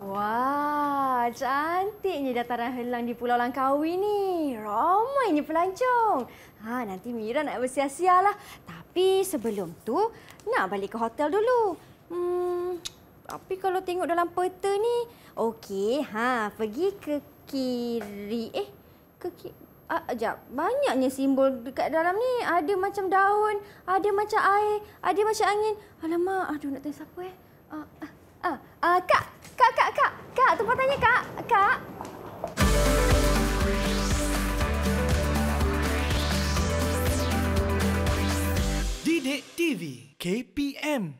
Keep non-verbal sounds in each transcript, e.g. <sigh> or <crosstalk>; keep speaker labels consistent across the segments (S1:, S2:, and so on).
S1: Wah, cantiknya dataran helang di Pulau Langkawi ni. Ramainya pelancong. Ha, nanti Mira nak bersiasialah. Tapi sebelum tu nak balik ke hotel dulu. Hmm, tapi kalau tengok dalam peta ni, okey, ha, pergi ke kiri. Eh, ke kiri. Ah, jap. Banyaknya simbol dekat dalam ni. Ada macam daun, ada macam air, ada macam angin. Alamak, aduh nak tanya siapa eh? Ah, ah, ah, ah Kak, Kak, kak, kak. Kak, tempat tanya kak. Kak. Didik TV KPM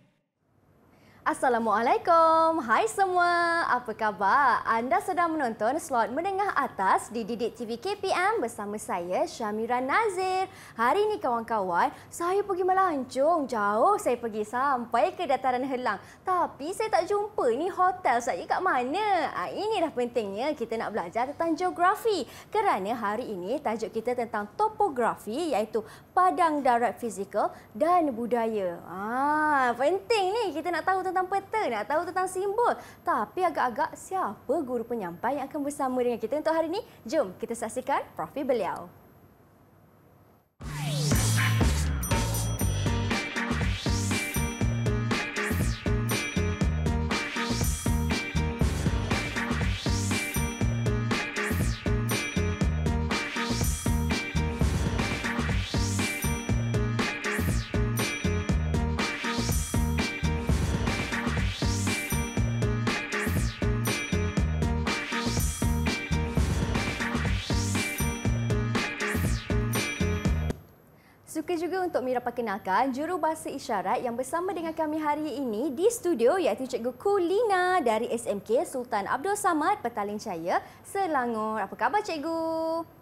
S1: Assalamualaikum. Hai semua. Apa khabar? Anda sedang menonton slot menengah atas di Didik TV KPM bersama saya Syamira Nazir. Hari ini kawan-kawan, saya pergi melancung jauh. Saya pergi sampai ke dataran Helang. Tapi saya tak jumpa ni hotel saya kat mana. Ha, dah pentingnya kita nak belajar tentang geografi. Kerana hari ini tajuk kita tentang topografi iaitu padang darat fizikal dan budaya. Ah, ha, penting ni kita nak tahu tentang tentang peta, nak tahu tentang simbol. Tapi agak-agak siapa guru penyampai yang akan bersama dengan kita untuk hari ini? Jom kita saksikan profil beliau. juga untuk Mira perkenalkan juru bahasa isyarat yang bersama dengan kami hari ini di studio iaitu Cikgu Kulina dari SMK Sultan Abdul Samad Petaling Jaya, Selangor. Apa khabar Cikgu?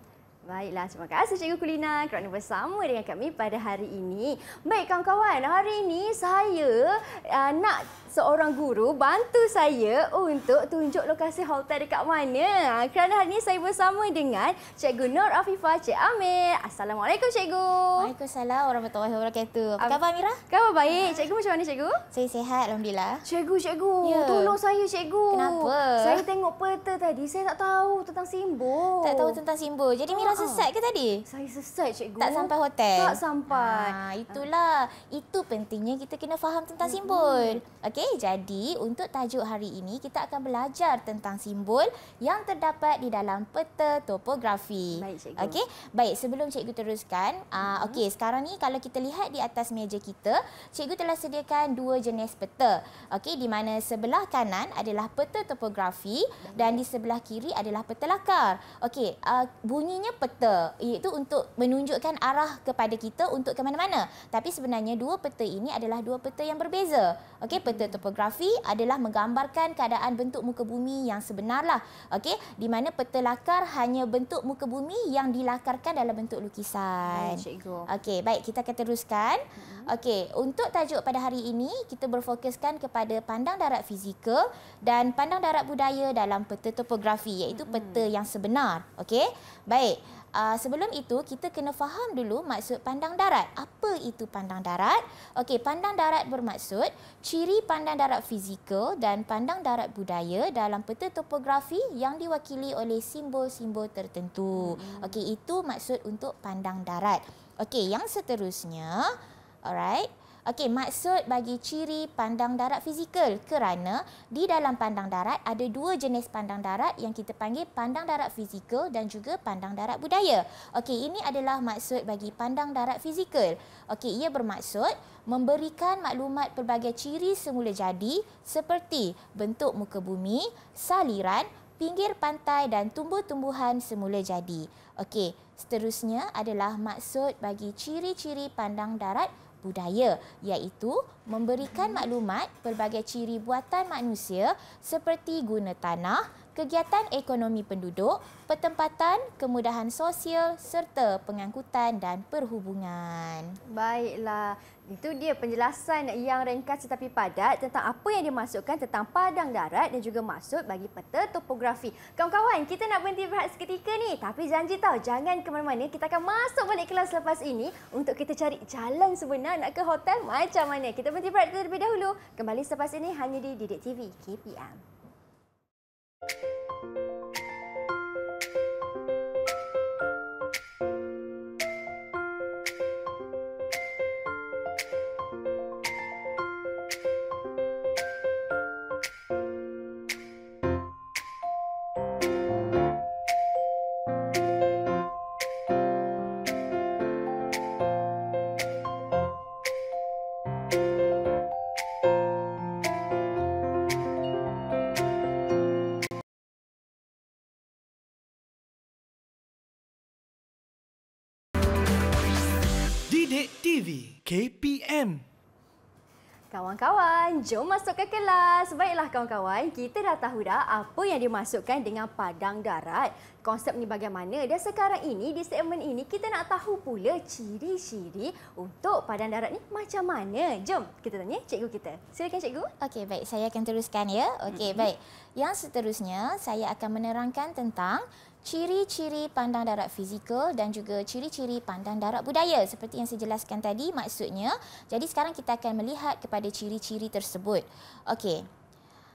S1: Baiklah, terima kasih Cikgu Kulina kerana bersama dengan kami pada hari ini. Baik, kawan-kawan, hari ini saya uh, nak seorang guru bantu saya untuk tunjuk lokasi hotel dekat mana. Ah, kerana hari ini saya bersama dengan Cikgu Nur Afifah Cik Amir. Assalamualaikum,
S2: Cikgu. Waalaikumsalam orang orang warahmatullahi wabarakatuh. Apa khabar, Amirah? Khabar baik. Ah. Cikgu macam mana, Cikgu? Saya sihat, Alhamdulillah. Cikgu, Cikgu. Ya. Tolong saya, Cikgu. Kenapa? Saya
S1: tengok peta tadi,
S2: saya tak tahu tentang simbol. Tak tahu tentang simbol. Jadi, Mira Ah. sesat ke tadi? Saya sesat cikgu. Tak sampai hotel? Tak sampai. Ha, itulah. Uh. Itu pentingnya kita kena faham tentang simbol. Okey, jadi untuk tajuk hari ini kita akan belajar tentang simbol yang terdapat di dalam peta topografi. Baik cikgu. Okey, baik sebelum cikgu teruskan. Uh, Okey, sekarang ni kalau kita lihat di atas meja kita, cikgu telah sediakan dua jenis peta. Okey, di mana sebelah kanan adalah peta topografi dan di sebelah kiri adalah peta lakar. Okey, uh, bunyinya peta peta iaitu untuk menunjukkan arah kepada kita untuk ke mana-mana. Tapi sebenarnya dua peta ini adalah dua peta yang berbeza. Okey, hmm. peta topografi adalah menggambarkan keadaan bentuk muka bumi yang sebenarlah. Okey, di mana peta lakar hanya bentuk muka bumi yang dilakarkan dalam bentuk lukisan. Okey, baik kita akan teruskan. Hmm. Okey, untuk tajuk pada hari ini kita berfokuskan kepada pandang darat fizikal dan pandang darat budaya dalam peta topografi iaitu hmm. peta yang sebenar. Okey? Baik uh, sebelum itu kita kena faham dulu maksud pandang darat. Apa itu pandang darat? Okey, pandang darat bermaksud ciri pandang darat fizikal dan pandang darat budaya dalam peta topografi yang diwakili oleh simbol-simbol tertentu. Hmm. Okey, itu maksud untuk pandang darat. Okey, yang seterusnya, alright. Okey, maksud bagi ciri pandang darat fizikal kerana di dalam pandang darat ada dua jenis pandang darat yang kita panggil pandang darat fizikal dan juga pandang darat budaya. Okey, ini adalah maksud bagi pandang darat fizikal. Okey, ia bermaksud memberikan maklumat pelbagai ciri semula jadi seperti bentuk muka bumi, saliran, pinggir pantai dan tumbuh-tumbuhan semula jadi. Okey, seterusnya adalah maksud bagi ciri-ciri pandang darat budaya iaitu memberikan maklumat pelbagai ciri buatan manusia seperti guna tanah, kegiatan ekonomi penduduk, pertempatan, kemudahan sosial serta pengangkutan dan perhubungan. Baiklah, itu dia penjelasan yang ringkas tetapi
S1: padat tentang apa yang dimasukkan tentang padang darat dan juga maksud bagi peta topografi. Kawan-kawan, kita nak berhenti berhat seketika ni. Tapi janji tau, jangan ke mana-mana. Kita akan masuk balik kelas lepas ini untuk kita cari jalan sebenar nak ke hotel macam mana. Kita berhenti berhat terlebih dahulu. Kembali selepas ini hanya di Didik TV KPM. Thank you.
S2: TV KPM.
S1: Kawan-kawan, jom masuk ke kelas. Baiklah kawan-kawan, kita dah tahu dah apa yang dimasukkan dengan padang darat. Konsep ni bagaimana dan sekarang ini di segmen ini kita nak tahu pula
S2: ciri-ciri untuk padang darat ni macam mana. Jom kita tanya cikgu kita. Silakan cikgu. Okey, baik. Saya akan teruskan ya. Okey, baik. Yang seterusnya saya akan menerangkan tentang ciri-ciri pandang darat fizikal dan juga ciri-ciri pandang darat budaya seperti yang saya jelaskan tadi maksudnya jadi sekarang kita akan melihat kepada ciri-ciri tersebut okey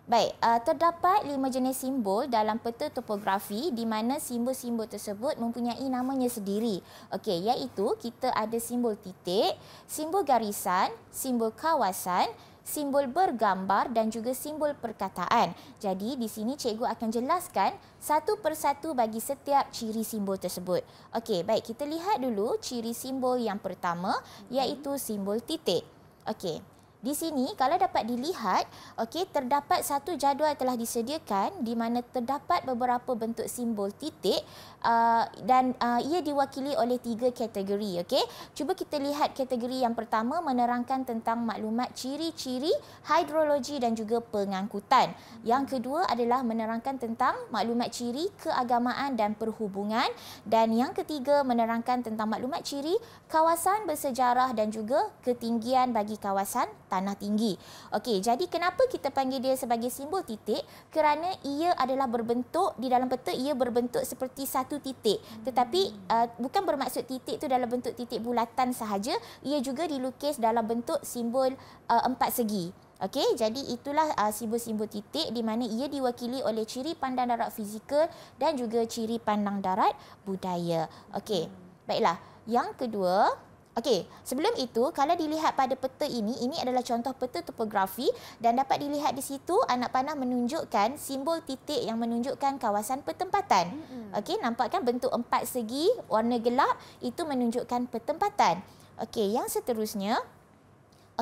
S2: Baik, uh, terdapat lima jenis simbol dalam peta topografi di mana simbol-simbol tersebut mempunyai namanya sendiri. Okey, iaitu kita ada simbol titik, simbol garisan, simbol kawasan, simbol bergambar dan juga simbol perkataan. Jadi di sini cikgu akan jelaskan satu persatu bagi setiap ciri simbol tersebut. Okey, baik kita lihat dulu ciri simbol yang pertama mhm. iaitu simbol titik. Okey. Di sini kalau dapat dilihat, okey terdapat satu jadual telah disediakan di mana terdapat beberapa bentuk simbol titik Uh, dan uh, ia diwakili oleh tiga kategori okay? cuba kita lihat kategori yang pertama menerangkan tentang maklumat ciri-ciri hidrologi dan juga pengangkutan yang kedua adalah menerangkan tentang maklumat ciri keagamaan dan perhubungan dan yang ketiga menerangkan tentang maklumat ciri kawasan bersejarah dan juga ketinggian bagi kawasan tanah tinggi Okay, jadi kenapa kita panggil dia sebagai simbol titik kerana ia adalah berbentuk di dalam peta ia berbentuk seperti satu satu titik tetapi uh, bukan bermaksud titik itu dalam bentuk titik bulatan sahaja ia juga dilukis dalam bentuk simbol uh, empat segi Okey, jadi itulah uh, simbol-simbol titik di mana ia diwakili oleh ciri pandang darat fizikal dan juga ciri pandang darat budaya. Okey, baiklah. Yang kedua, Okey, sebelum itu kalau dilihat pada peta ini, ini adalah contoh peta topografi dan dapat dilihat di situ anak panah menunjukkan simbol titik yang menunjukkan kawasan pertempatan. Okey, nampak kan bentuk empat segi warna gelap itu menunjukkan pertempatan. Okey, yang seterusnya,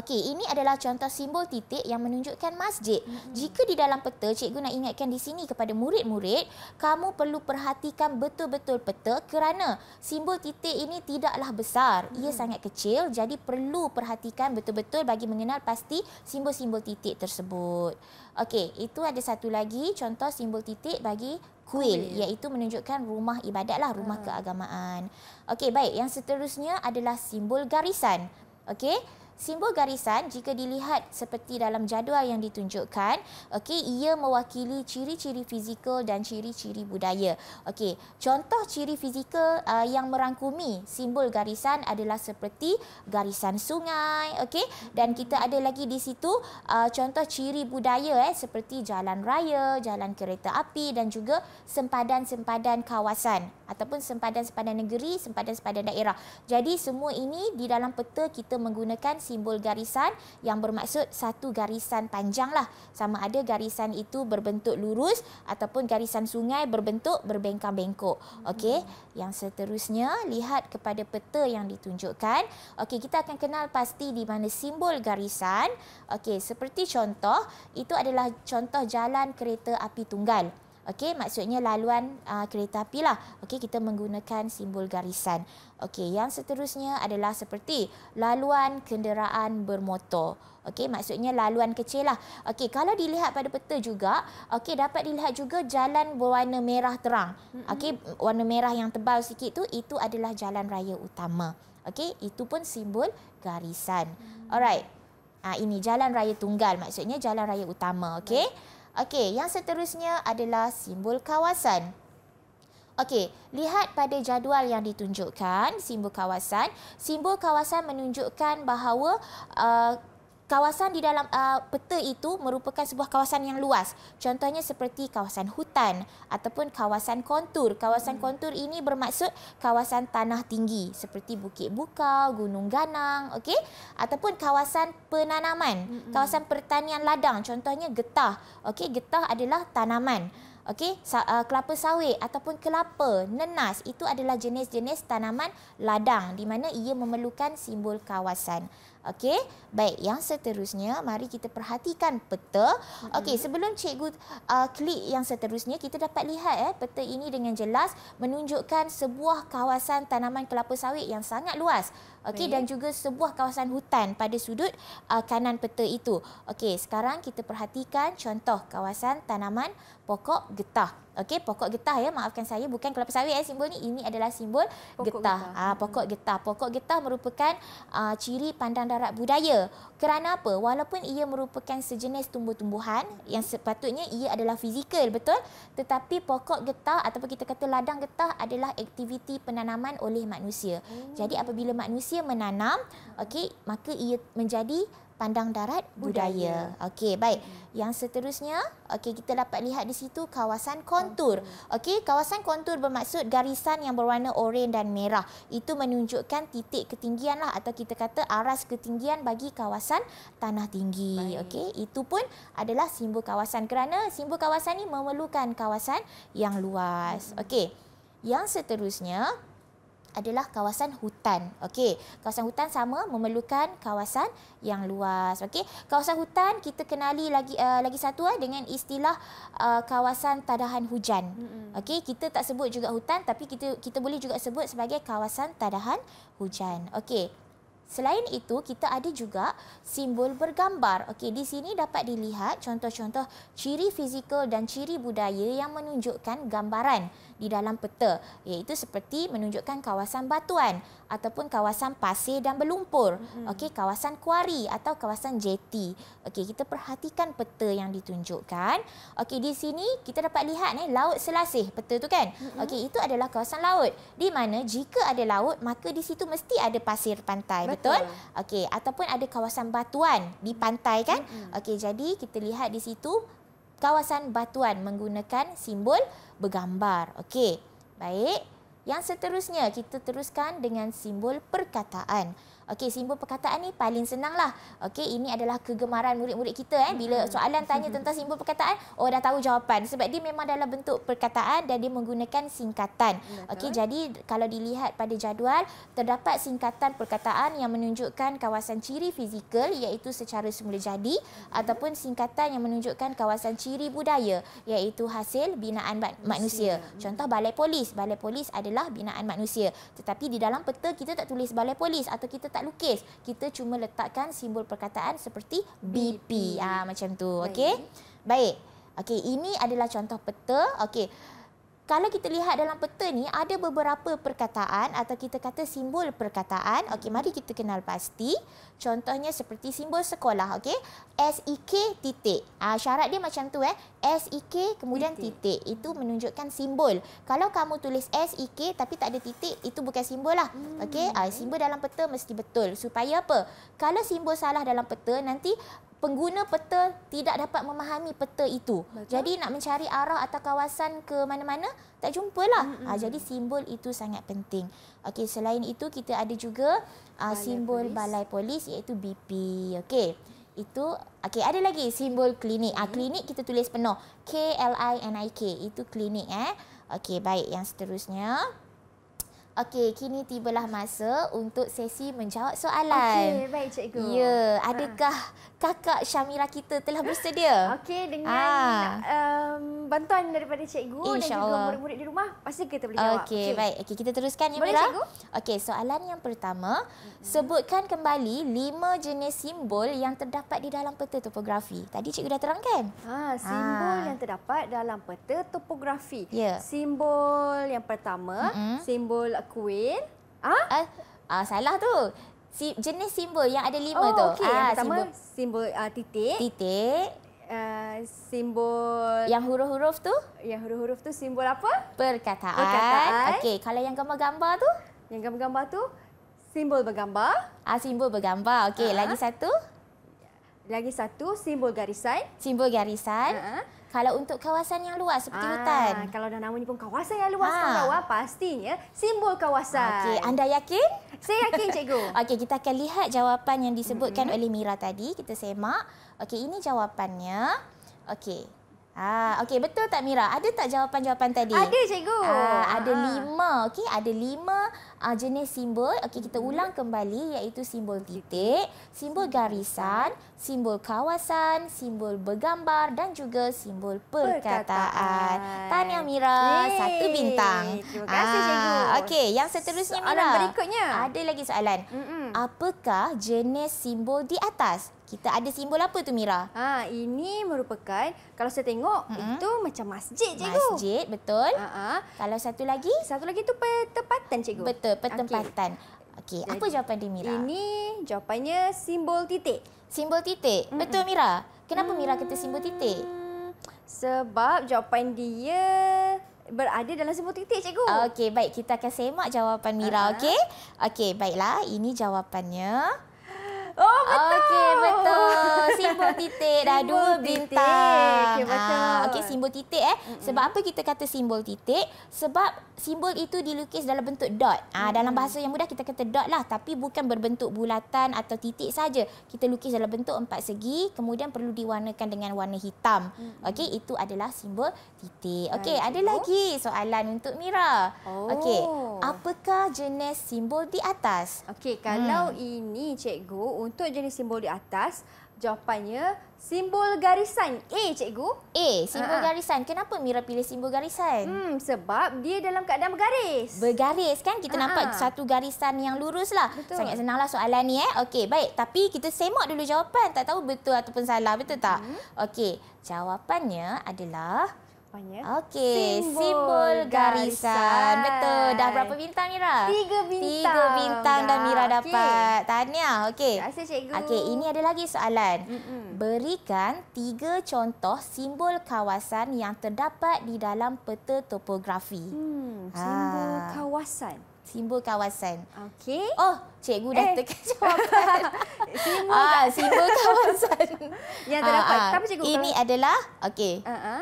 S2: Okey, ini adalah contoh simbol titik yang menunjukkan masjid. hmm Jika di dalam peta, cikgu nak ingatkan di sini kepada murid-murid, kamu perlu perhatikan betul-betul peta kerana simbol titik ini tidaklah besar. Mm-hmm. Ia sangat kecil, jadi perlu perhatikan betul-betul bagi mengenal pasti simbol-simbol titik tersebut. Okey, itu ada satu lagi contoh simbol titik bagi kuil okay. iaitu menunjukkan rumah ibadatlah, rumah hmm. keagamaan. Okey, baik. Yang seterusnya adalah simbol garisan. Okey? simbol garisan jika dilihat seperti dalam jadual yang ditunjukkan, okey, ia mewakili ciri-ciri fizikal dan ciri-ciri budaya. Okey, contoh ciri fizikal uh, yang merangkumi simbol garisan adalah seperti garisan sungai, okey, dan kita ada lagi di situ uh, contoh ciri budaya eh seperti jalan raya, jalan kereta api dan juga sempadan-sempadan kawasan ataupun sempadan-sempadan negeri, sempadan-sempadan daerah. Jadi semua ini di dalam peta kita menggunakan simbol garisan yang bermaksud satu garisan panjang lah. Sama ada garisan itu berbentuk lurus ataupun garisan sungai berbentuk berbengkang-bengkok. Okey, yang seterusnya lihat kepada peta yang ditunjukkan. Okey, kita akan kenal pasti di mana simbol garisan. Okey, seperti contoh, itu adalah contoh jalan kereta api tunggal. Okey, maksudnya laluan uh, kereta api lah. Okey, kita menggunakan simbol garisan. Okey, yang seterusnya adalah seperti laluan kenderaan bermotor. Okey, maksudnya laluan kecil lah. Okey, kalau dilihat pada peta juga, okey, dapat dilihat juga jalan berwarna merah terang. Okey, warna merah yang tebal sikit tu, itu adalah jalan raya utama. Okey, itu pun simbol garisan. Mm. Alright, uh, ini jalan raya tunggal maksudnya jalan raya utama. Okey. Okey, yang seterusnya adalah simbol kawasan. Okey, lihat pada jadual yang ditunjukkan simbol kawasan. Simbol kawasan menunjukkan bahawa uh, kawasan di dalam uh, peta itu merupakan sebuah kawasan yang luas. Contohnya seperti kawasan hutan ataupun kawasan kontur. Kawasan hmm. kontur ini bermaksud kawasan tanah tinggi seperti bukit bukau, gunung ganang, okey? Ataupun kawasan penanaman, hmm. kawasan pertanian ladang. Contohnya getah. Okey, getah adalah tanaman. Okey, uh, kelapa sawit ataupun kelapa, nenas itu adalah jenis-jenis tanaman ladang di mana ia memerlukan simbol kawasan. Okey, baik. Yang seterusnya, mari kita perhatikan peta. Okey, sebelum cikgu uh, klik yang seterusnya, kita dapat lihat eh peta ini dengan jelas menunjukkan sebuah kawasan tanaman kelapa sawit yang sangat luas. Okey, dan juga sebuah kawasan hutan pada sudut uh, kanan peta itu. Okey, sekarang kita perhatikan contoh kawasan tanaman pokok getah. Okey, pokok getah ya. Maafkan saya bukan kelapa sawit eh simbol ni. Ini adalah simbol pokok getah. getah. Ha, pokok getah. Pokok getah merupakan uh, ciri pandang darat budaya. Kerana apa? Walaupun ia merupakan sejenis tumbuh-tumbuhan yang sepatutnya ia adalah fizikal, betul? Tetapi pokok getah ataupun kita kata ladang getah adalah aktiviti penanaman oleh manusia. Hmm. Jadi apabila manusia menanam, okey, maka ia menjadi pandang darat budaya. budaya. Okey, baik. Hmm. Yang seterusnya, okey kita dapat lihat di situ kawasan kontur. Okey, kawasan kontur bermaksud garisan yang berwarna oren dan merah. Itu menunjukkan titik ketinggian lah atau kita kata aras ketinggian bagi kawasan tanah tinggi. Okey, itu pun adalah simbol kawasan kerana simbol kawasan ni memerlukan kawasan yang luas. Hmm. Okey. Yang seterusnya, adalah kawasan hutan. Okey, kawasan hutan sama memerlukan kawasan yang luas. Okey, kawasan hutan kita kenali lagi uh, lagi satu eh, dengan istilah uh, kawasan tadahan hujan. Okey, kita tak sebut juga hutan tapi kita kita boleh juga sebut sebagai kawasan tadahan hujan. Okey. Selain itu kita ada juga simbol bergambar. Okey, di sini dapat dilihat contoh-contoh ciri fizikal dan ciri budaya yang menunjukkan gambaran di dalam peta iaitu seperti menunjukkan kawasan batuan ataupun kawasan pasir dan berlumpur mm-hmm. okey kawasan kuari atau kawasan jeti okey kita perhatikan peta yang ditunjukkan okey di sini kita dapat lihat ni eh, laut selasih peta tu kan mm-hmm. okey itu adalah kawasan laut di mana jika ada laut maka di situ mesti ada pasir pantai betul, betul? okey ataupun ada kawasan batuan di pantai kan mm-hmm. okey jadi kita lihat di situ kawasan batuan menggunakan simbol bergambar. Okey. Baik. Yang seterusnya kita teruskan dengan simbol perkataan. Okey, simbol perkataan ni paling senang lah. Okey, ini adalah kegemaran murid-murid kita. Eh. Bila soalan tanya <laughs> tentang simbol perkataan, oh dah tahu jawapan. Sebab dia memang dalam bentuk perkataan dan dia menggunakan singkatan. Okey, jadi kalau dilihat pada jadual, terdapat singkatan perkataan yang menunjukkan kawasan ciri fizikal iaitu secara semula jadi okay. ataupun singkatan yang menunjukkan kawasan ciri budaya iaitu hasil binaan manusia. manusia. Contoh balai polis. Balai polis adalah binaan manusia. Tetapi di dalam peta kita tak tulis balai polis atau kita tak tak lukis. Kita cuma letakkan simbol perkataan seperti BP. Ah ha, macam tu. Okey. Baik. Okey, ini adalah contoh peta. Okey kalau kita lihat dalam peta ni ada beberapa perkataan atau kita kata simbol perkataan. Okey, mari kita kenal pasti. Contohnya seperti simbol sekolah, okey. S K titik. Ah syarat dia macam tu eh. S K kemudian titik. titik. Itu menunjukkan simbol. Kalau kamu tulis S K tapi tak ada titik, itu bukan simbol lah. Hmm, okey, ah simbol dalam peta mesti betul. Supaya apa? Kalau simbol salah dalam peta nanti pengguna peta tidak dapat memahami peta itu. Betul. Jadi nak mencari arah atau kawasan ke mana-mana tak jumpalah. Mm-hmm. Ah, jadi simbol itu sangat penting. Okey, selain itu kita ada juga ah, balai simbol polis. balai polis iaitu BP. Okey. Itu okey, ada lagi simbol klinik. Ah klinik kita tulis penuh. K L I N I K. Itu klinik eh. Okey, baik yang seterusnya. Okey, kini tibalah masa untuk sesi menjawab soalan. Okey, baik cikgu. Ya, adakah ha kakak Syamira kita telah bersedia. <laughs> Okey, dengan ah. um, bantuan daripada cikgu Insya dan juga murid-murid di rumah, pasti
S1: kita boleh jawab. Okey, okay. baik.
S2: Okay, kita teruskan, Yamila. Boleh, cikgu? Okey, soalan yang pertama. Mm-hmm. Sebutkan kembali lima jenis simbol yang terdapat di dalam peta topografi. Tadi cikgu dah terangkan. Ha, simbol ha. yang terdapat dalam peta topografi. Yeah.
S1: Simbol yang pertama, mm -hmm. simbol kuil. Ah? Ah, ah, salah tu si, jenis simbol yang ada lima oh, tu. Okay. Ah, yang pertama, simbol, simbol uh, titik.
S2: Titik.
S1: Uh, simbol... Yang huruf-huruf tu? Yang huruf-huruf tu simbol apa?
S2: Perkataan. Perkataan. Okey, kalau yang gambar-gambar tu? Yang gambar-gambar tu, simbol bergambar. Ah, simbol bergambar. Okey, uh ah. -huh. lagi satu. Lagi satu, simbol garisan. Simbol garisan. Uh ha. -huh. Kalau untuk kawasan yang luas seperti ah, hutan. Kalau dah namanya pun kawasan yang luas, ha. ah. kawan, pastinya simbol kawasan. Okey, anda yakin? Saya yakin, <laughs> cikgu. Okey, kita akan lihat jawapan yang disebutkan mm -hmm. oleh Mira tadi. Kita semak. Okey, ini jawapannya. Okey. Ah, okey betul tak Mira? Ada tak jawapan-jawapan tadi? Ada cikgu. Ah, ada ah. lima. okey, ada lima uh, jenis simbol. Okey, kita hmm. ulang kembali iaitu simbol titik, simbol garisan, simbol kawasan, simbol bergambar dan juga simbol perkataan. perkataan. Tahniah Mira, Yeay. satu bintang. Terima kasih ah, cikgu. Ah, Okey, yang seterusnya soalan Mira. Soalan berikutnya. Ada lagi soalan. Mm-mm. Apakah jenis simbol di atas? Kita ada simbol apa tu Mira? Ha, ini merupakan kalau saya tengok mm-hmm. itu macam masjid cikgu. Masjid, betul. Ha-ha. Kalau satu lagi? Satu lagi tu petepatan cikgu. Betul pertempatan. Okey, okay. apa jawapan dia Mira? Ini jawapannya simbol titik. Simbol titik. Mm-mm. Betul Mira. Kenapa hmm Mira kata simbol titik? Hmm, sebab jawapan dia berada dalam simbol titik cikgu. Okey, baik kita akan semak jawapan Mira, uh-huh. okey? Okey, baiklah. Ini jawapannya. Oh betul. Okey betul. Simbol titik dah simbol dua bintang. Okey betul. Ah, okey simbol titik eh. Mm-mm. Sebab apa kita kata simbol titik? Sebab simbol itu dilukis dalam bentuk dot. Ah mm. dalam bahasa yang mudah kita kata dot lah tapi bukan berbentuk bulatan atau titik saja. Kita lukis dalam bentuk empat segi kemudian perlu diwarnakan dengan warna hitam. Okey itu adalah simbol titik. Okey ada lagi soalan untuk Mira. Oh. Okey apakah jenis simbol di atas? Okey kalau mm.
S1: ini cikgu untuk jenis simbol di atas, jawapannya simbol
S2: garisan. A, eh, cikgu. A, simbol Aa. garisan. Kenapa Mira pilih simbol garisan? Hmm, sebab dia dalam keadaan bergaris. Bergaris kan? Kita Aa. nampak satu garisan yang lurus lah. Betul. Sangat senanglah soalan ni. Eh? Okey, baik. Tapi kita semak dulu jawapan. Tak tahu betul ataupun salah, betul tak? Mm. Okey, jawapannya adalah jawapannya. Okey, simbol, garisan. garisan. Betul. Dah berapa bintang Mira? Tiga bintang. Tiga bintang dah. dan Mira dapat. Okay. Tahniah. Okey. Terima kasih cikgu. Okey, ini ada lagi soalan. Mm-mm. Berikan tiga contoh simbol kawasan yang terdapat di dalam peta topografi. Hmm, ah. simbol ha. kawasan. Simbol kawasan. Okey. Oh, cikgu dah eh, tekan <laughs> jawapan. simbol, ah, simbol kawasan. <laughs> Yang terdapat. Ah, ah. Tapi cikgu. Ini kalau... adalah, okey.
S1: Uh-huh.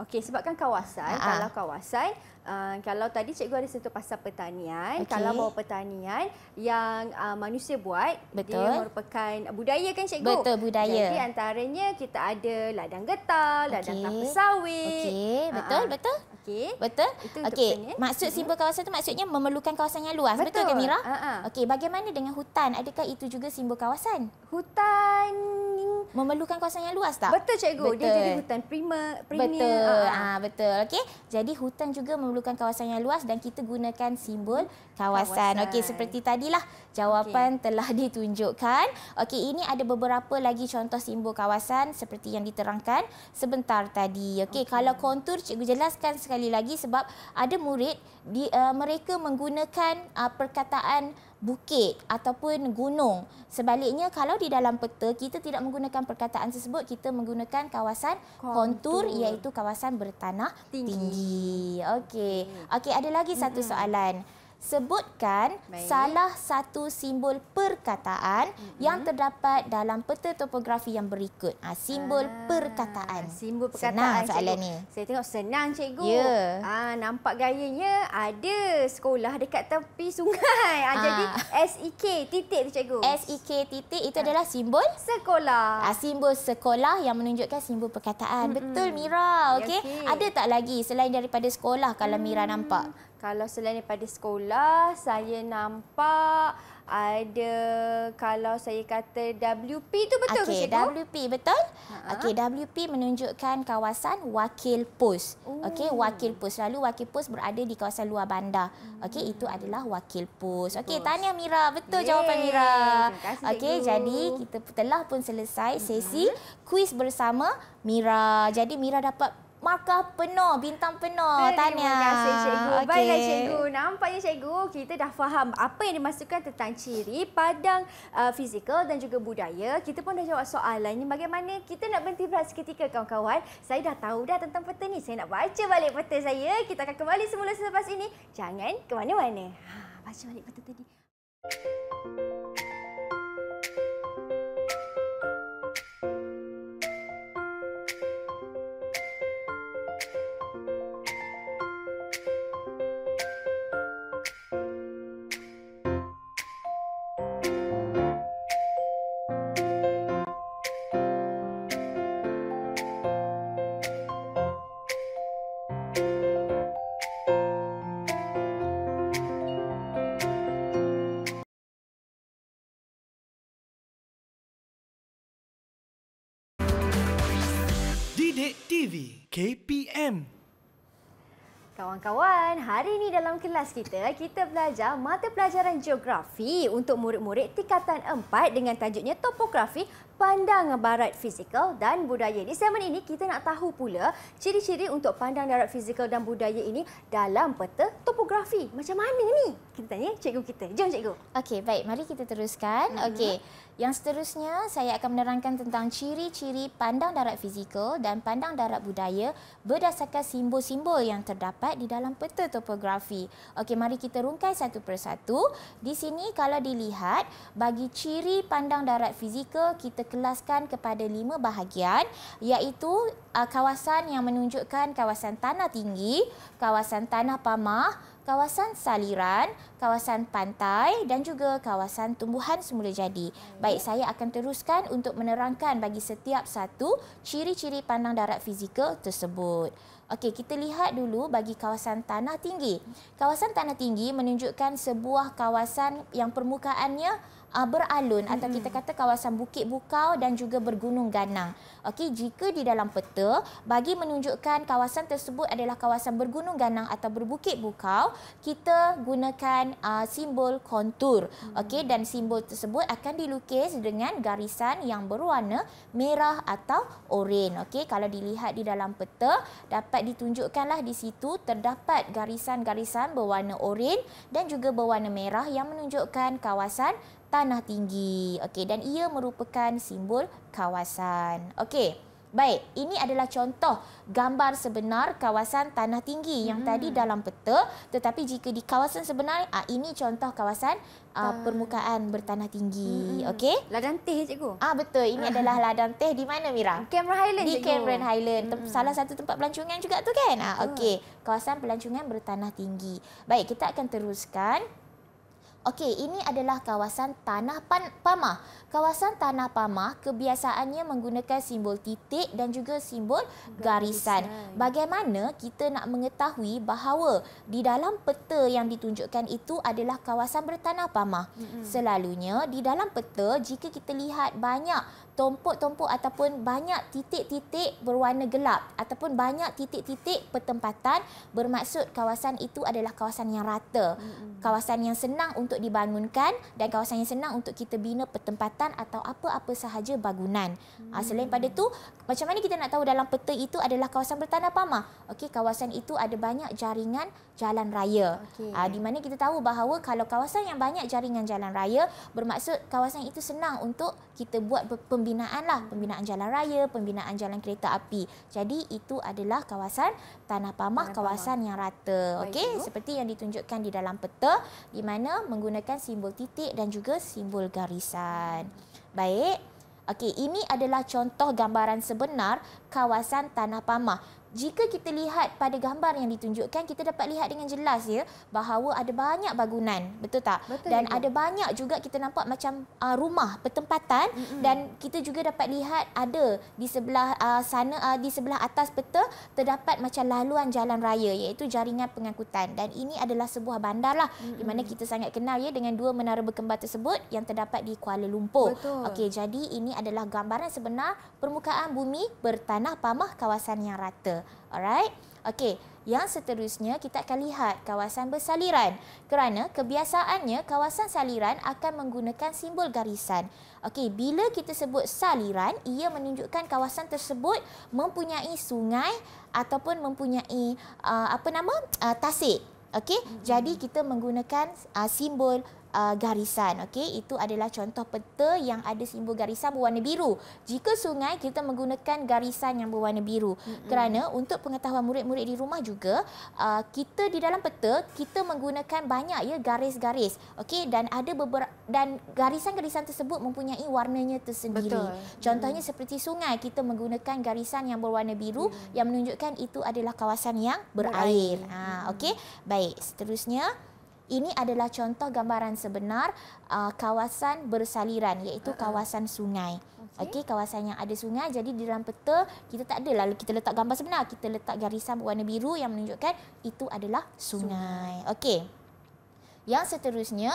S1: Okey, sebabkan kawasan, uh kalau kawasan, uh, kalau tadi cikgu ada sentuh pasal pertanian, okay. kalau bawa pertanian yang uh, manusia buat, Betul. dia merupakan budaya kan cikgu? Betul, budaya. Jadi antaranya kita
S2: ada ladang getah, okay. ladang tanpa sawit. Okey, betul, uh betul. Okey. Betul? Okey. Maksud mm-hmm. simbol kawasan itu maksudnya memerlukan kawasan yang luas. Betul, Betul ke Mira? Okey, bagaimana dengan hutan? Adakah itu juga simbol kawasan? Hutan gardening memerlukan kawasan yang luas tak? Betul cikgu. Betul. Dia jadi hutan prima, premier. Betul. Ah ha, betul. Okey. Jadi hutan juga memerlukan kawasan yang luas dan kita gunakan simbol kawasan. kawasan. Okey, seperti tadilah jawapan okay. telah <laughs> ditunjukkan. Okey, ini ada beberapa lagi contoh simbol kawasan seperti yang diterangkan sebentar tadi. Okey, okay. kalau kontur cikgu jelaskan sekali lagi sebab ada murid di uh, mereka menggunakan uh, perkataan bukit ataupun gunung. Sebaliknya kalau di dalam peta kita tidak menggunakan perkataan tersebut, kita menggunakan kawasan kontur, kontur iaitu kawasan bertanah tinggi. tinggi. Okey. Hmm. Okey, ada lagi satu hmm. soalan sebutkan Baik. salah satu simbol perkataan mm -hmm. yang terdapat dalam peta topografi yang berikut. Ha, simbol ah, perkataan. Simbol perkataan. Senang soalan ni. Saya tengok senang cikgu. Yeah. Ya. Ha, nampak gayanya ada sekolah dekat tepi sungai. Ha, ha. Jadi ah. E K titik tu cikgu. E K titik itu ha. adalah simbol? Sekolah. Ha, simbol sekolah yang menunjukkan simbol perkataan. Mm -hmm. Betul Mira. Okay. Okay. Ada tak lagi selain daripada sekolah kalau mm. Mira hmm. nampak? kalau selain daripada sekolah, saya nampak ada kalau saya kata WP tu betul okay, ke cikgu? WP betul? Okey, WP menunjukkan kawasan wakil pos. Okey, oh. wakil pos. Lalu wakil pos berada di kawasan luar bandar. Okey, itu hmm. adalah wakil pos. Okey, tanya Mira. Betul Yeay. jawapan Mira. Okey, jadi kita telah pun selesai sesi hmm. kuis bersama Mira. Jadi Mira dapat Maka penuh, bintang penuh. Tahniah. Terima kasih, Cikgu. Okay. Baiklah, Cikgu.
S1: Nampaknya, Cikgu, kita dah faham apa yang dimasukkan tentang ciri padang uh, fizikal dan juga budaya. Kita pun dah jawab soalan ini. Bagaimana kita nak berhenti berat seketika, kawan-kawan? Saya dah tahu dah tentang peta ni. Saya nak baca balik peta saya. Kita akan kembali semula selepas ini. Jangan ke mana-mana. Ha, baca balik peta tadi. Thank you. Hari ini dalam kelas kita, kita belajar mata pelajaran geografi untuk murid-murid tingkatan 4 dengan tajuknya topografi pandangan barat fizikal dan budaya. Di segmen ini, kita nak tahu pula ciri-ciri untuk pandang darat fizikal dan budaya ini dalam
S2: peta topografi. Macam mana ni? Kita tanya cikgu kita. Jom cikgu. Okey, baik. Mari kita teruskan. Mhm. Okey. Yang seterusnya, saya akan menerangkan tentang ciri-ciri pandang darat fizikal dan pandang darat budaya berdasarkan simbol-simbol yang terdapat di dalam peta topografi. Okey, mari kita rungkai satu persatu. Di sini kalau dilihat, bagi ciri pandang darat fizikal kita kelaskan kepada lima bahagian iaitu ah, kawasan yang menunjukkan kawasan tanah tinggi, kawasan tanah pamah, kawasan saliran, kawasan pantai dan juga kawasan tumbuhan semula jadi. Baik, saya akan teruskan untuk menerangkan bagi setiap satu ciri-ciri pandang darat fizikal tersebut. Okey, kita lihat dulu bagi kawasan tanah tinggi. Kawasan tanah tinggi menunjukkan sebuah kawasan yang permukaannya uh, beralun atau kita kata kawasan Bukit Bukau dan juga Bergunung Ganang. Okey, jika di dalam peta bagi menunjukkan kawasan tersebut adalah kawasan Bergunung Ganang atau Berbukit Bukau, kita gunakan uh, simbol kontur. Mm. Okey, dan simbol tersebut akan dilukis dengan garisan yang berwarna merah atau oren. Okey, kalau dilihat di dalam peta dapat ditunjukkanlah di situ terdapat garisan-garisan berwarna oren dan juga berwarna merah yang menunjukkan kawasan tanah tinggi. Okey dan ia merupakan simbol kawasan. Okey. Baik, ini adalah contoh gambar sebenar kawasan tanah tinggi yang hmm. tadi dalam peta. Tetapi jika di kawasan sebenar, ah, ini contoh kawasan ah, Tan. permukaan bertanah tinggi. Hmm. Okey? Ladang teh, cikgu. Ah Betul, ini ah. adalah ladang teh di mana, Mira? Cameron Highland, Di Cameron Highland. Hmm. Salah satu tempat pelancongan juga tu kan? Ah, Okey, kawasan pelancongan bertanah tinggi. Baik, kita akan teruskan. Okey, ini adalah kawasan tanah pan- pamah. Kawasan tanah pama kebiasaannya menggunakan simbol titik dan juga simbol garisan. Bagaimana kita nak mengetahui bahawa di dalam peta yang ditunjukkan itu adalah kawasan bertanah pamah? Selalunya di dalam peta jika kita lihat banyak tompok-tompok ataupun banyak titik-titik berwarna gelap ataupun banyak titik-titik pertempatan bermaksud kawasan itu adalah kawasan yang rata, kawasan yang senang untuk dibangunkan dan kawasan yang senang untuk kita bina pertempatan atau apa-apa sahaja bangunan. Ah, selain pada itu, macam mana kita nak tahu dalam peta itu adalah kawasan bertanah Pama? Okey, kawasan itu ada banyak jaringan jalan raya. Okay. Uh, ah, di mana kita tahu bahawa kalau kawasan yang banyak jaringan jalan raya, bermaksud kawasan itu senang untuk kita buat pembinaan lah. Pembinaan jalan raya, pembinaan jalan kereta api. Jadi, itu adalah kawasan tanah pamah, kawasan pamah. yang rata. Okey, seperti yang ditunjukkan di dalam peta, di mana menggunakan simbol titik dan juga simbol garisan. Baik. Okey, ini adalah contoh gambaran sebenar kawasan tanah pamah jika kita lihat pada gambar yang ditunjukkan kita dapat lihat dengan jelas ya bahawa ada banyak bangunan betul tak betul dan juga. ada banyak juga kita nampak macam uh, rumah pertempatan mm-hmm. dan kita juga dapat lihat ada di sebelah uh, sana uh, di sebelah atas peta terdapat macam laluan jalan raya iaitu jaringan pengangkutan dan ini adalah sebuah bandar lah mm-hmm. di mana kita sangat kenal ya dengan dua menara berkembar tersebut yang terdapat di Kuala Lumpur okey jadi ini adalah gambaran sebenar permukaan bumi bertanah pamah kawasan yang rata Alright. Okey, yang seterusnya kita akan lihat kawasan bersaliran. Kerana kebiasaannya kawasan saliran akan menggunakan simbol garisan. Okey, bila kita sebut saliran, ia menunjukkan kawasan tersebut mempunyai sungai ataupun mempunyai uh, apa nama? Uh, tasik. Okey, mm-hmm. jadi kita menggunakan uh, simbol uh, garisan. Okey, itu adalah contoh peta yang ada simbol garisan berwarna biru. Jika sungai kita menggunakan garisan yang berwarna biru. Mm-hmm. Kerana untuk pengetahuan murid-murid di rumah juga, uh, kita di dalam peta kita menggunakan banyak ya garis-garis. Okey, dan ada beberapa dan garisan-garisan tersebut mempunyai warnanya tersendiri. Betul. Contohnya mm-hmm. seperti sungai kita menggunakan garisan yang berwarna biru mm-hmm. yang menunjukkan itu adalah kawasan yang berair. berair. Ha, okey. Baik, seterusnya ini adalah contoh gambaran sebenar uh, kawasan bersaliran iaitu uh-uh. kawasan sungai. Okey, okay, kawasan yang ada sungai. Jadi di dalam peta kita tak ada lalu kita letak gambar sebenar. Kita letak garisan berwarna biru yang menunjukkan itu adalah sungai. sungai. Okey. Yang seterusnya,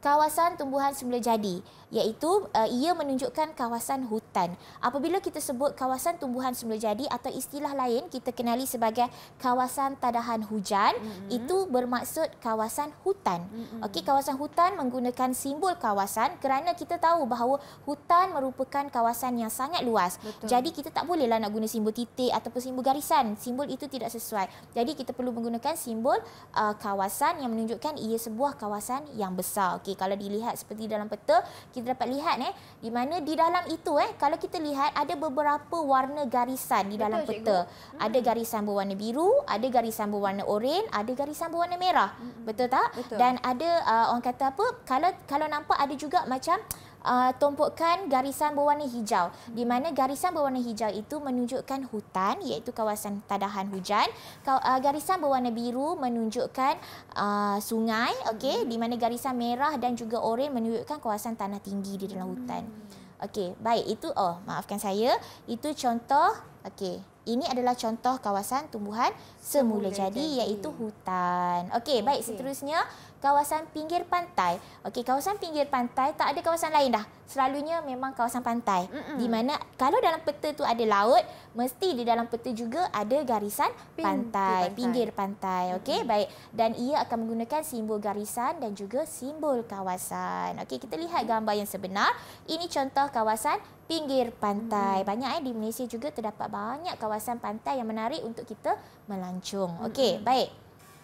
S2: kawasan tumbuhan semula jadi iaitu uh, ia menunjukkan kawasan hutan. Apabila kita sebut kawasan tumbuhan semula jadi atau istilah lain kita kenali sebagai kawasan tadahan hujan, mm-hmm. itu bermaksud kawasan hutan. Mm-hmm. Okey, kawasan hutan menggunakan simbol kawasan kerana kita tahu bahawa hutan merupakan kawasan yang sangat luas. Betul. Jadi kita tak bolehlah nak guna simbol titik ataupun simbol garisan. Simbol itu tidak sesuai. Jadi kita perlu menggunakan simbol uh, kawasan yang menunjukkan ia sebuah kawasan yang besar. Okay? Okey, kalau dilihat seperti dalam peta, kita dapat lihat eh di mana di dalam itu eh kalau kita lihat ada beberapa warna garisan di dalam peta. Hmm. Ada garisan berwarna biru, ada garisan berwarna oren, ada garisan berwarna merah. Hmm. Betul tak? Betul. Dan ada uh, orang kata apa? Kalau kalau nampak ada juga macam uh, tumpukan garisan berwarna hijau di mana garisan berwarna hijau itu menunjukkan hutan iaitu kawasan tadahan hujan uh, garisan berwarna biru menunjukkan uh, sungai okey di mana garisan merah dan juga oren menunjukkan kawasan tanah tinggi di dalam hutan hmm. okey baik itu oh maafkan saya itu contoh okey ini adalah contoh kawasan tumbuhan semula, semula jadi, jadi iaitu hutan. Okey, okay. baik seterusnya kawasan pinggir pantai. Okey, kawasan pinggir pantai tak ada kawasan lain dah. Selalunya memang kawasan pantai. Mm-mm. Di mana kalau dalam peta tu ada laut, mesti di dalam peta juga ada garisan pantai, pantai. pinggir pantai. Okey, mm-hmm. baik. Dan ia akan menggunakan simbol garisan dan juga simbol kawasan. Okey, kita lihat gambar yang sebenar. Ini contoh kawasan pinggir pantai. Hmm. Banyak eh di Malaysia juga terdapat banyak kawasan pantai yang menarik untuk kita melancong. Hmm. Okey, baik.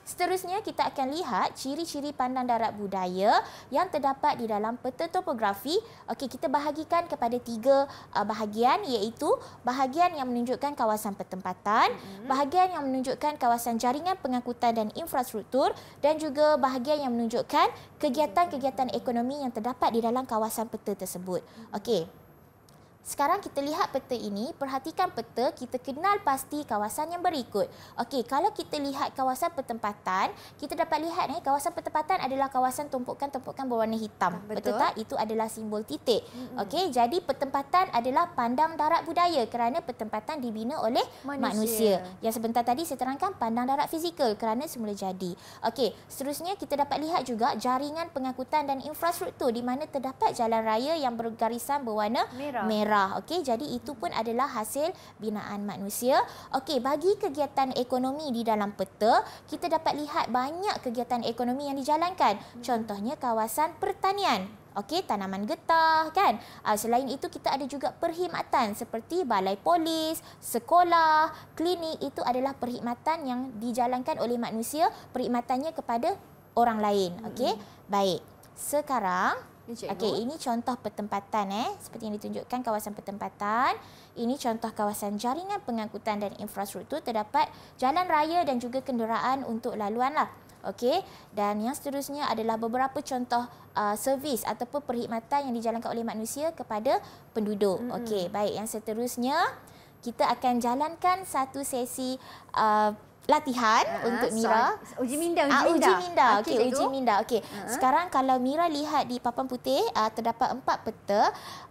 S2: Seterusnya kita akan lihat ciri-ciri pandang darat budaya yang terdapat di dalam peta topografi. Okey, kita bahagikan kepada tiga uh, bahagian iaitu bahagian yang menunjukkan kawasan pertempatan, hmm. bahagian yang menunjukkan kawasan jaringan pengangkutan dan infrastruktur dan juga bahagian yang menunjukkan kegiatan-kegiatan ekonomi yang terdapat di dalam kawasan peta tersebut. Okey. Sekarang kita lihat peta ini, perhatikan peta, kita kenal pasti kawasan yang berikut. Okey, kalau kita lihat kawasan pertempatan, kita dapat lihat eh kawasan pertempatan adalah kawasan tumpukan-tumpukan berwarna hitam. Betul, Betul tak? Itu adalah simbol titik. Hmm. Okey, jadi pertempatan adalah pandang darat budaya kerana pertempatan dibina oleh manusia. manusia. Yang sebentar tadi saya terangkan pandang darat fizikal kerana semula jadi. Okey, seterusnya kita dapat lihat juga jaringan pengangkutan dan infrastruktur di mana terdapat jalan raya yang bergarisan berwarna merah. merah darah. Okey, jadi itu pun adalah hasil binaan manusia. Okey, bagi kegiatan ekonomi di dalam peta, kita dapat lihat banyak kegiatan ekonomi yang dijalankan. Contohnya kawasan pertanian. Okey, tanaman getah kan. Ah, selain itu kita ada juga perkhidmatan seperti balai polis, sekolah, klinik itu adalah perkhidmatan yang dijalankan oleh manusia, perkhidmatannya kepada orang lain. Okey. Hmm. Baik. Sekarang Okey, ini contoh pertempatan eh. Seperti yang ditunjukkan kawasan pertempatan. Ini contoh kawasan jaringan pengangkutan dan infrastruktur terdapat jalan raya dan juga kenderaan untuk laluan lah. Okey, dan yang seterusnya adalah beberapa contoh uh, servis ataupun perkhidmatan yang dijalankan oleh manusia kepada penduduk. Hmm. Okey, baik. Yang seterusnya kita akan jalankan satu sesi uh, latihan uh, untuk Mira. So, uji minda, uji ah, minda. Uh, uji minda. Okey, okay, uji minda. Okey. Uh-huh. Sekarang kalau Mira lihat di papan putih, uh, terdapat empat peta.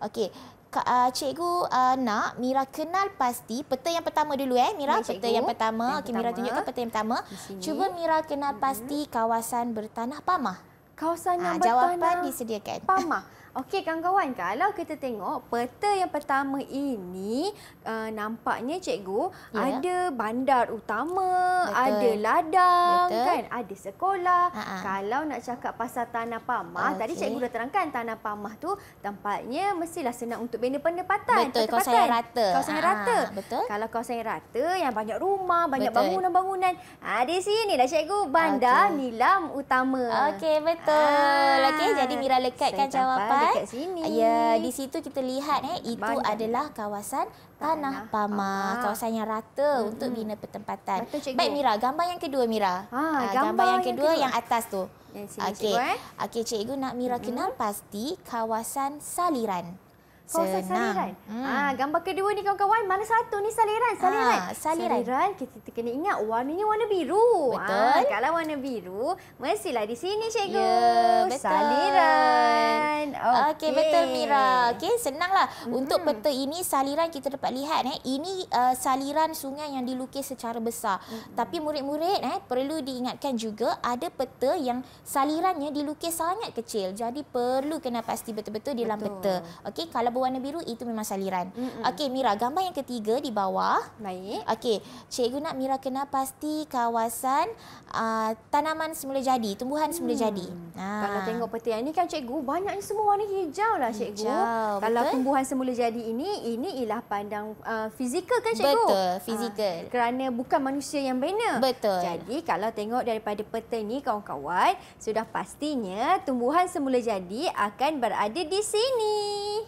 S2: Okey. Uh, cikgu uh, nak Mira kenal pasti peta yang pertama dulu eh Mira ya, peta yang pertama okey Mira tunjukkan peta yang pertama cuba Mira kenal pasti kawasan bertanah pamah kawasan yang uh, bertanah jawapan disediakan pamah <laughs>
S1: Okey kawan-kawan, kalau kita tengok peta yang pertama ini uh, nampaknya cikgu yeah. ada bandar utama, Betul. ada ladang Betul. kan, ada sekolah. Uh-huh. Kalau nak cakap pasal tanah pamah, okay. tadi cikgu dah terangkan tanah pamah tu tempatnya mestilah senang untuk bina pendapatan. Betul, kawasan yang rata. Kawasan yang ha, rata. Betul. Kalau kawasan yang rata yang banyak rumah, banyak bangunan-bangunan, ha, di sini dah cikgu bandar
S2: okay. nilam utama. Okey betul. Ah. Okey jadi Mira lekatkan jawapan kan? dekat sini. Ya, di situ kita lihat eh itu Banyak. adalah kawasan tanah pama, kawasan yang rata hmm. untuk bina pertempatan. Betul, Baik Mira, gambar yang kedua Mira. Ha, gambar, gambar yang kedua yang, kedua. yang atas tu. Eh, Okey. Eh. Okey, cikgu, nak Mira hmm. kenal pasti kawasan saliran. Senang. Hmm. Ah, gambar kedua ni kawan-kawan, mana satu ni
S1: saliran? Saliran. Ah, ha, saliran. saliran. kita kena ingat warnanya warna biru. Betul. Ah, kalau warna
S2: biru, mestilah di sini ya, cikgu. Ya, betul. Saliran. Okey, okay, betul Mira. Okey, senanglah. Untuk hmm. peta ini, saliran kita dapat lihat. Eh. Ini uh, saliran sungai yang dilukis secara besar. Hmm. Tapi murid-murid eh, perlu diingatkan juga ada peta yang salirannya dilukis sangat kecil. Jadi perlu kena pasti betul-betul di dalam betul. peta. Okey, kalau berwarna biru itu memang saliran. Mm-hmm. Okey Mira, gambar yang ketiga di bawah. Baik. Okey, cikgu nak Mira kena pasti kawasan uh, tanaman semula jadi, tumbuhan hmm. semula jadi. Kalau ah. tengok peti yang ini kan cikgu, banyaknya semua warna hijau
S1: lah cikgu. Hijau, Kalau betul? tumbuhan semula jadi ini, ini ialah pandang uh, fizikal kan cikgu? Betul, ah, fizikal. Uh, kerana bukan manusia yang bina. Betul. Jadi kalau tengok daripada peta ni kawan-kawan, sudah pastinya tumbuhan semula jadi akan berada di
S2: sini.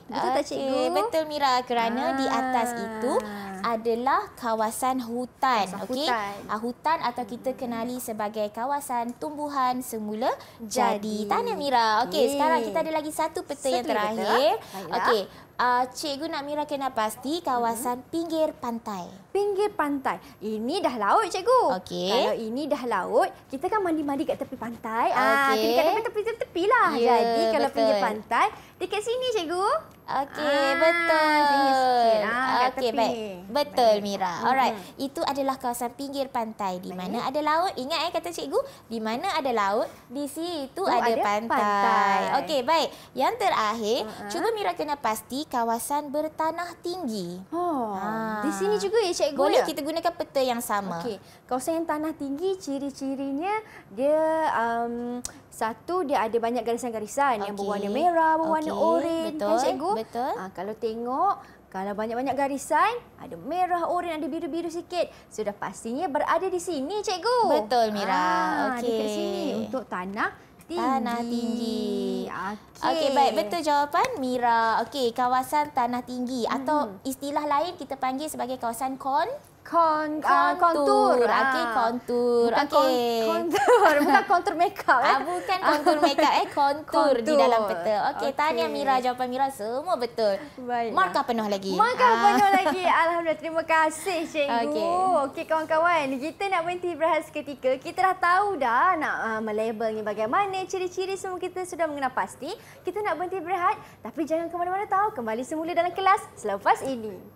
S2: Betul kata cikgu. Betul Mira kerana ah. di atas itu adalah kawasan hutan. okay? Hutan. Uh, hutan atau kita kenali sebagai kawasan tumbuhan semula jadi, jadi. tanah Mira. Okey, sekarang kita ada lagi satu peta Setelah yang terakhir. Okey. Uh, Cikgu nak Mira kena pasti kawasan hmm. pinggir pantai. Pinggir pantai. Ini dah laut, Cikgu. Okay. Kalau ini dah laut, kita kan
S1: mandi-mandi kat tepi pantai. Okay. Ah, kena kat tepi-tepi lah. Yeah, Jadi kalau betul. pinggir pantai, dekat
S2: sini, Cikgu. Okey, ah, betul. Sini ah, okay, Baik. Betul, Mira. Mhm. Alright. Hmm. Itu adalah kawasan pinggir pantai. Di baik. mana ada laut. Ingat, eh, kata Cikgu. Di mana ada laut, di situ oh, ada, ada pantai. pantai. Okey, baik. Yang terakhir, uh mhm. -huh. cuba Mira kena pasti kawasan bertanah tinggi. Oh, ha. Di sini juga ya cikgu? Boleh ya? kita gunakan peta yang sama. Okay. Kawasan yang tanah tinggi ciri-cirinya
S1: dia um, satu dia ada banyak garisan-garisan okay. yang berwarna merah, berwarna okay. oren. Kan, betul. Kan, cikgu? Betul. Ha, kalau tengok kalau banyak-banyak garisan, ada merah, oren, ada biru-biru sikit. Sudah pastinya berada di sini, cikgu. Betul, Mira. Ah, ha, okay. Dekat sini
S2: untuk tanah tinggi. Tanah tinggi.
S1: Okey. Okey, baik. Betul
S2: jawapan Mira. Okey, kawasan tanah tinggi hmm. atau istilah lain kita panggil sebagai kawasan kon Kon, kon, Uh, okay, ah. kontur, Bukan okay. Kontur, <laughs> Bukan contour makeup. Eh. Uh, bukan contour makeup. Eh, kontur contour. di dalam peta. Okay, okay. tanya Mira. Jawapan Mira semua betul. Baiklah. Markah penuh lagi. Markah uh. penuh <laughs> lagi. Alhamdulillah. Terima kasih,
S1: Cikgu. Okay, kawan-kawan. kita nak berhenti berhas ketika. Kita dah tahu dah nak uh, melabel ni bagaimana. Ciri-ciri semua kita sudah mengenal pasti. Kita nak berhenti berhas. Tapi jangan ke mana-mana tahu. Kembali semula dalam kelas selepas ini.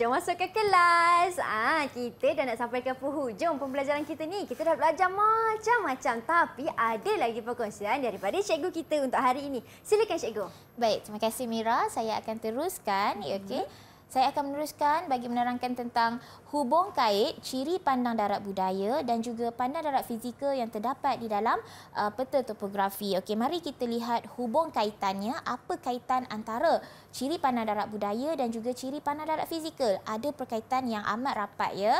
S1: jom masuk ke kelas. Ah, kita dah nak sampai ke penghujung pembelajaran kita ni. Kita dah belajar macam-macam tapi ada lagi perkongsian daripada cikgu
S2: kita untuk hari ini. Silakan cikgu. Baik, terima kasih Mira. Saya akan teruskan. Mm-hmm. Okey. Mhm. Saya akan meneruskan bagi menerangkan tentang hubung kait ciri pandang darat budaya dan juga pandang darat fizikal yang terdapat di dalam uh, peta topografi. Okey, mari kita lihat hubung kaitannya, apa kaitan antara ciri pandang darat budaya dan juga ciri pandang darat fizikal. Ada perkaitan yang amat rapat ya.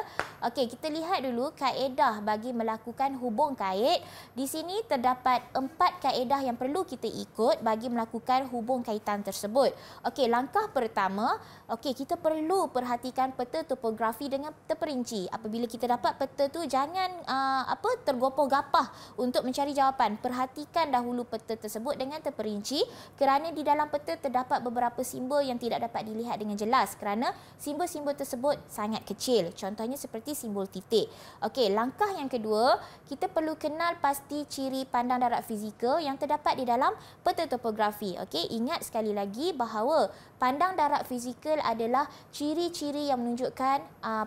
S2: Okey, kita lihat dulu kaedah bagi melakukan hubung kait. Di sini terdapat empat kaedah yang perlu kita ikut bagi melakukan hubung kaitan tersebut. Okey, langkah pertama, okey kita perlu perhatikan peta topografi dengan terperinci. Apabila kita dapat peta tu jangan uh, apa tergopoh-gapah untuk mencari jawapan. Perhatikan dahulu peta tersebut dengan terperinci kerana di dalam peta terdapat beberapa simbol yang tidak dapat dilihat dengan jelas kerana simbol-simbol tersebut sangat kecil. Contohnya seperti simbol titik. Okey, langkah yang kedua, kita perlu kenal pasti ciri pandang darat fizikal yang terdapat di dalam peta topografi. Okey, ingat sekali lagi bahawa pandang darat fizikal adalah adalah ciri-ciri yang menunjukkan uh,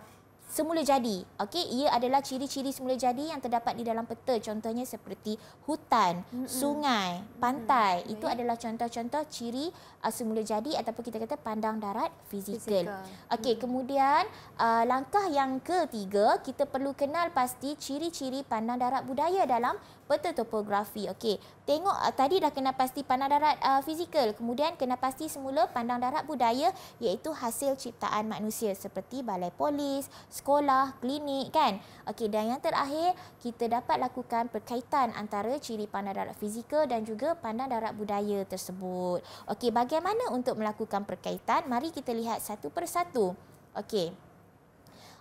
S2: semula jadi. Okey, ia adalah ciri-ciri semula jadi yang terdapat di dalam peta. Contohnya seperti hutan, mm-hmm. sungai, pantai. Mm-hmm. Itu okay. adalah contoh-contoh ciri uh, semula jadi ataupun kita kata pandang darat fizikal. Okey, mm-hmm. kemudian uh, langkah yang ketiga, kita perlu kenal pasti ciri-ciri pandang darat budaya dalam peta topografi. Okey, tengok uh, tadi dah kenal pasti pandang darat uh, fizikal. Kemudian kenal pasti semula pandang darat budaya iaitu hasil ciptaan manusia seperti balai polis, sekolah, klinik kan. Okey dan yang terakhir kita dapat lakukan perkaitan antara ciri pandang darat fizikal dan juga pandang darat budaya tersebut. Okey bagaimana untuk melakukan perkaitan? Mari kita lihat satu persatu. Okey.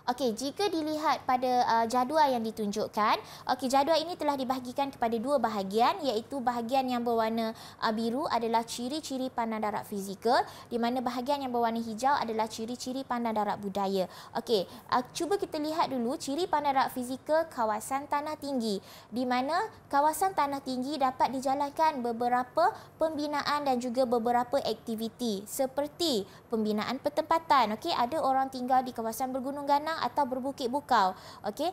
S2: Okey, jika dilihat pada uh, jadual yang ditunjukkan, okey jadual ini telah dibahagikan kepada dua bahagian iaitu bahagian yang berwarna uh, biru adalah ciri-ciri pandang darat fizikal di mana bahagian yang berwarna hijau adalah ciri-ciri pandang darat budaya. Okey, uh, cuba kita lihat dulu ciri pandang darat fizikal kawasan tanah tinggi di mana kawasan tanah tinggi dapat dijalankan beberapa pembinaan dan juga beberapa aktiviti seperti pembinaan pertempatan. Okey, ada orang tinggal di kawasan bergunung ganas tanah atau berbukit bukau. Okey,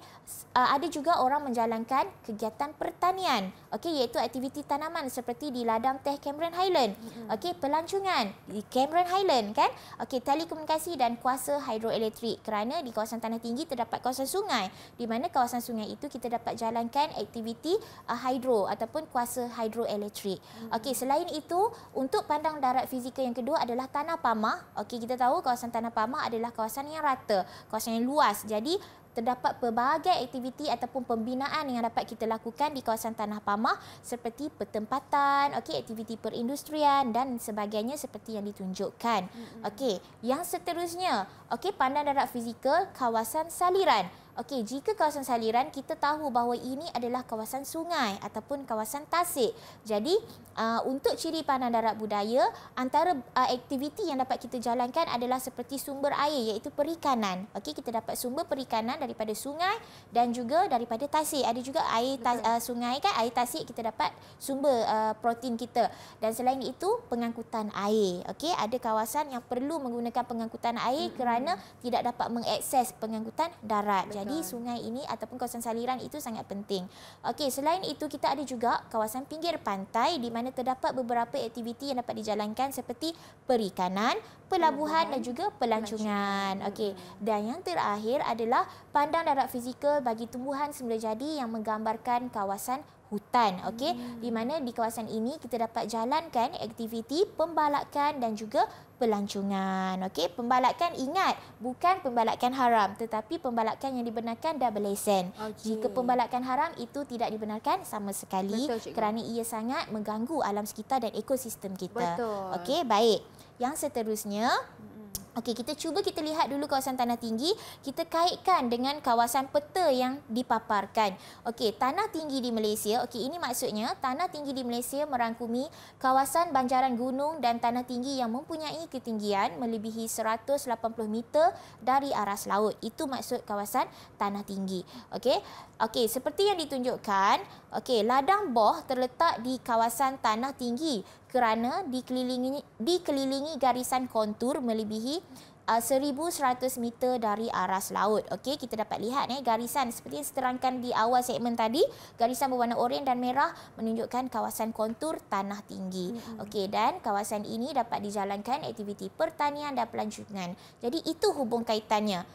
S2: uh, ada juga orang menjalankan kegiatan pertanian. Okey, iaitu aktiviti tanaman seperti di ladang teh Cameron Highland. Okey, pelancongan di Cameron Highland kan? Okey, telekomunikasi dan kuasa hidroelektrik kerana di kawasan tanah tinggi terdapat kawasan sungai di mana kawasan sungai itu kita dapat jalankan aktiviti uh, hidro ataupun kuasa hidroelektrik. Okey, selain itu untuk pandang darat fizikal yang kedua adalah tanah pamah. Okey, kita tahu kawasan tanah pamah adalah kawasan yang rata, kawasan yang luas. Jadi terdapat pelbagai aktiviti ataupun pembinaan yang dapat kita lakukan di kawasan Tanah Pamah seperti pertempatan, okey aktiviti perindustrian dan sebagainya seperti yang ditunjukkan. Okey, yang seterusnya, okey pandang darat fizikal kawasan saliran. Okey, jika kawasan saliran kita tahu bahawa ini adalah kawasan sungai ataupun kawasan tasik. Jadi, uh, untuk ciri panah darat budaya, antara uh, aktiviti yang dapat kita jalankan adalah seperti sumber air iaitu perikanan. Okey, kita dapat sumber perikanan daripada sungai dan juga daripada tasik. Ada juga air ta- uh, sungai kan, air tasik kita dapat sumber uh, protein kita. Dan selain itu, pengangkutan air. Okey, ada kawasan yang perlu menggunakan pengangkutan air hmm. kerana tidak dapat mengakses pengangkutan darat. Betul. Jadi Betul. sungai ini ataupun kawasan saliran itu sangat penting. Okey, selain itu kita ada juga kawasan pinggir pantai di mana terdapat beberapa aktiviti yang dapat dijalankan seperti perikanan, pelabuhan dan juga pelancongan. Okey, dan yang terakhir adalah pandang darat fizikal bagi tumbuhan semula jadi yang menggambarkan kawasan hutan okey hmm. di mana di kawasan ini kita dapat jalankan aktiviti pembalakan dan juga pelancongan. Okey, pembalakan ingat bukan pembalakan haram tetapi pembalakan yang dibenarkan dan berlesen. Okay. Jika pembalakan haram itu tidak dibenarkan sama sekali Betul, kerana ia sangat mengganggu alam sekitar dan ekosistem kita. Okey, baik. Yang seterusnya, Okey, kita cuba kita lihat dulu kawasan tanah tinggi. Kita kaitkan dengan kawasan peta yang dipaparkan. Okey, tanah tinggi di Malaysia. Okey, ini maksudnya tanah tinggi di Malaysia merangkumi kawasan banjaran gunung dan tanah tinggi yang mempunyai ketinggian melebihi 180 meter dari aras laut. Itu maksud kawasan tanah tinggi. Okey, Okey, seperti yang ditunjukkan, okey, ladang boh terletak di kawasan tanah tinggi kerana dikelilingi dikelilingi garisan kontur melebihi 1100 uh, meter dari aras laut. Okey, kita dapat lihat eh garisan seperti yang diterangkan di awal segmen tadi, garisan berwarna oren dan merah menunjukkan kawasan kontur tanah tinggi. Okey, dan kawasan ini dapat dijalankan aktiviti pertanian dan pelancongan. Jadi itu hubung kaitannya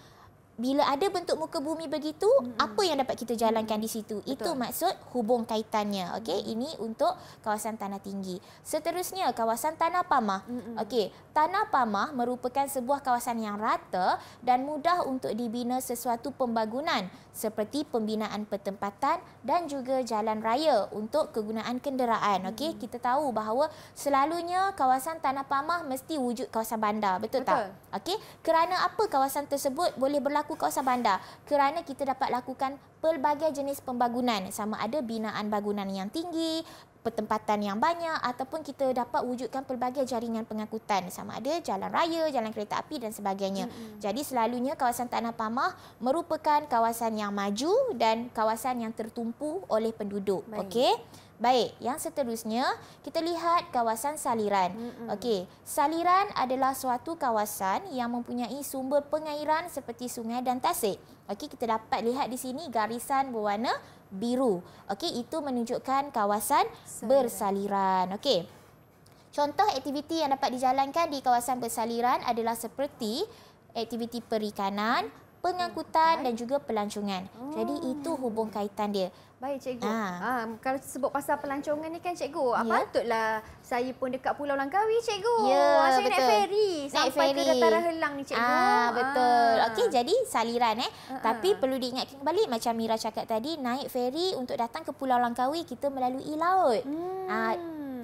S2: bila ada bentuk muka bumi begitu mm-hmm. apa yang dapat kita jalankan di situ Betul. itu maksud hubung kaitannya okey mm-hmm. ini untuk kawasan tanah tinggi seterusnya kawasan tanah pamah mm-hmm. okey tanah pamah merupakan sebuah kawasan yang rata dan mudah untuk dibina sesuatu pembangunan seperti pembinaan pertempatan dan juga jalan raya untuk kegunaan kenderaan okey mm-hmm. kita tahu bahawa selalunya kawasan tanah pamah mesti wujud kawasan bandar betul, betul. tak okey kerana apa kawasan tersebut boleh berlaku berlaku kawasan bandar kerana kita dapat lakukan pelbagai jenis pembangunan sama ada binaan bangunan yang tinggi pertempatan yang banyak ataupun kita dapat wujudkan pelbagai jaringan pengangkutan sama ada jalan raya, jalan kereta api dan sebagainya. Mm-hmm. Jadi selalunya kawasan tanah pamah merupakan kawasan yang maju dan kawasan yang tertumpu oleh penduduk. Okey. Baik, yang seterusnya kita lihat kawasan saliran. Mm-hmm. Okey, saliran adalah suatu kawasan yang mempunyai sumber pengairan seperti sungai dan tasik. Okey, kita dapat lihat di sini garisan berwarna biru. Okey, itu menunjukkan kawasan saliran. bersaliran. Okey. Contoh aktiviti yang dapat dijalankan di kawasan bersaliran adalah seperti aktiviti perikanan, pengangkutan dan juga pelancongan. Jadi oh. itu hubung kaitan dia. Baik cikgu. Ha. Ha, kalau sebut pasal pelancongan ni kan cikgu, ah, ya. patutlah saya pun dekat Pulau Langkawi cikgu. Ya, saya betul. naik feri sampai ferry. ke Dataran Helang ni cikgu. Ah ha, betul. Ha. Okey jadi saliran eh. Ha. Tapi perlu diingat kembali macam Mira cakap tadi, naik feri untuk datang ke Pulau Langkawi kita melalui laut. Hmm. Ha,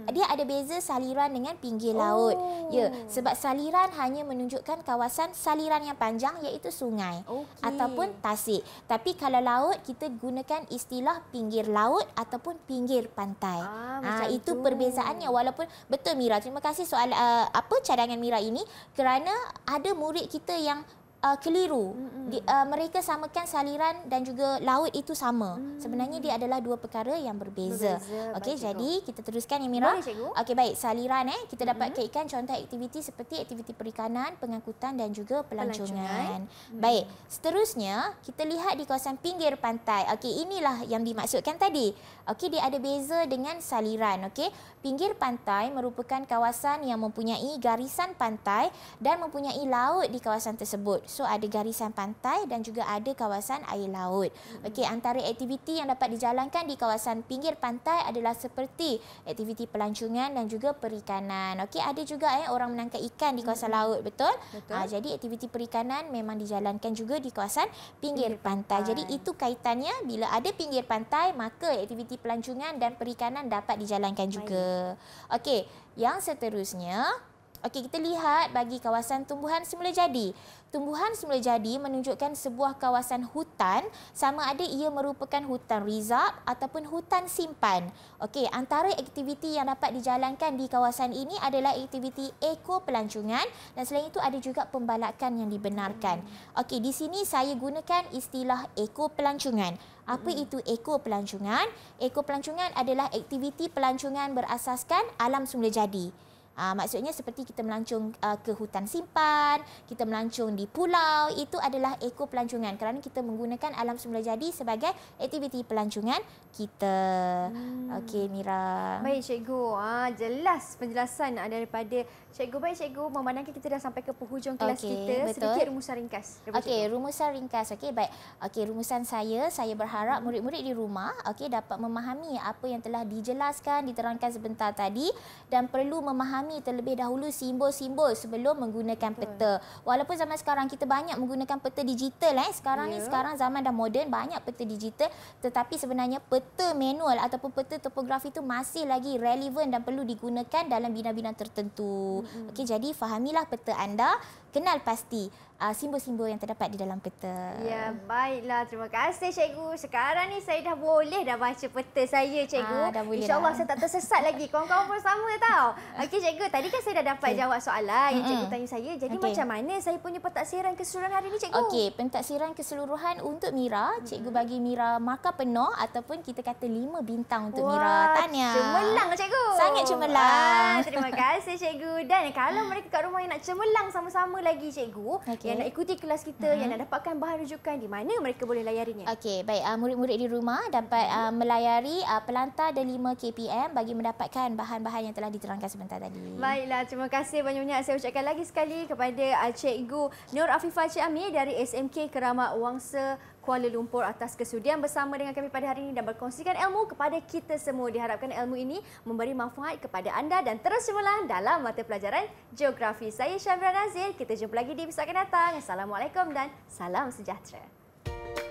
S2: Hmm. Dia ada beza saliran dengan pinggir oh. laut. Ya, sebab saliran hanya menunjukkan kawasan saliran yang panjang iaitu sungai okay. ataupun tasik. Tapi kalau laut kita gunakan istilah pinggir laut ataupun pinggir pantai. Ah, ha, itu, itu perbezaannya walaupun betul Mira. Terima kasih soal uh, apa cadangan Mira ini kerana ada murid kita yang uh, keliru. Di, uh, mereka samakan saliran dan juga laut itu sama. Hmm. Sebenarnya dia adalah dua perkara yang berbeza. berbeza okey, jadi kita teruskan ya Mira. Okey, baik. Saliran eh kita dapat hmm. kaitkan contoh aktiviti seperti aktiviti perikanan, pengangkutan dan juga pelancongan. pelancongan. Hmm. Baik. Seterusnya, kita lihat di kawasan pinggir pantai. Okey, inilah yang dimaksudkan tadi. Okey, dia ada beza dengan saliran, okey. Pinggir pantai merupakan kawasan yang mempunyai garisan pantai dan mempunyai laut di kawasan tersebut. So ada garisan pantai dan juga ada kawasan air laut. Hmm. Okey, antara aktiviti yang dapat dijalankan di kawasan pinggir pantai adalah seperti aktiviti pelancongan dan juga perikanan. Okey, ada juga eh orang menangkap ikan di kawasan hmm. laut, betul? betul. Ha, jadi aktiviti perikanan memang dijalankan juga di kawasan pinggir, pinggir pantai. pantai. Jadi itu kaitannya bila ada pinggir pantai maka aktiviti pelancongan dan perikanan dapat dijalankan juga. Okey, yang seterusnya Okey, kita lihat bagi kawasan tumbuhan semula jadi. Tumbuhan semula jadi menunjukkan sebuah kawasan hutan sama ada ia merupakan hutan rizab ataupun hutan simpan. Okey, antara aktiviti yang dapat dijalankan di kawasan ini adalah aktiviti ekopelancungan dan selain itu ada juga pembalakan yang dibenarkan. Okey, di sini saya gunakan istilah ekopelancungan. Apa hmm. itu ekopelancungan? Ekopelancungan adalah aktiviti pelancongan berasaskan alam semula jadi. Aa, ah, maksudnya seperti kita melancung uh, ke hutan simpan, kita melancung di pulau, itu adalah eko pelancongan kerana kita menggunakan alam semula jadi sebagai aktiviti pelancongan kita. Hmm. Okey Mira. Baik
S1: cikgu, ha, jelas penjelasan daripada cikgu. Baik cikgu, memandangkan kita dah sampai ke penghujung kelas okay, kita, betul. sedikit rumusan ringkas. Okey,
S2: rumusan ringkas. Okey, baik. Okey, rumusan saya, saya berharap hmm. murid-murid di rumah okay, dapat memahami apa yang telah dijelaskan, diterangkan sebentar tadi dan perlu memahami memahami terlebih dahulu simbol-simbol sebelum menggunakan peta. Walaupun zaman sekarang kita banyak menggunakan peta digital eh. Sekarang yeah. ni ya. sekarang zaman dah moden banyak peta digital tetapi sebenarnya peta manual ataupun peta topografi itu masih lagi relevan dan perlu digunakan dalam bina-bina tertentu. Mm-hmm. Okey jadi fahamilah peta anda, kenal pasti uh, simbol-simbol yang terdapat di dalam peta. Ya,
S1: baiklah. Terima kasih, Cikgu. Sekarang ni saya dah boleh dah baca peta saya, Cikgu. Ah, InsyaAllah saya tak tersesat lagi. Kawan-kawan pun sama tau. <laughs> Okey, Cikgu. Tadi kan saya dah dapat okay. jawab soalan yang Cikgu tanya saya. Jadi okay. macam mana saya
S2: punya pentaksiran keseluruhan hari ni, Cikgu? Okey, pentaksiran keseluruhan untuk Mira. Cikgu bagi Mira markah penuh ataupun kita kata lima bintang untuk Wah, Mira. Tanya. Cemelang, Cikgu. Sangat cemelang. Ah, terima kasih, Cikgu. Dan kalau <laughs> mereka kat rumah yang nak cemelang sama-sama lagi, Cikgu, okay yang nak ikuti kelas kita uh-huh. yang mm-hmm. nak dapatkan bahan rujukan di mana mereka boleh layarinya okey baik uh, murid-murid di rumah dapat uh, melayari uh, pelantar dan 5 KPM bagi mendapatkan bahan-bahan yang telah diterangkan sebentar tadi
S1: baiklah terima kasih banyak-banyak saya ucapkan lagi sekali kepada uh, cikgu Nur Afifah Cik Amir dari SMK Keramat Wangsa Kuala Lumpur atas kesudian bersama dengan kami pada hari ini dan berkongsikan ilmu kepada kita semua. Diharapkan ilmu ini memberi manfaat kepada anda dan terus cemerlang dalam mata pelajaran geografi. Saya Syamira Nazir, kita jumpa lagi di episod akan datang. Assalamualaikum dan salam sejahtera.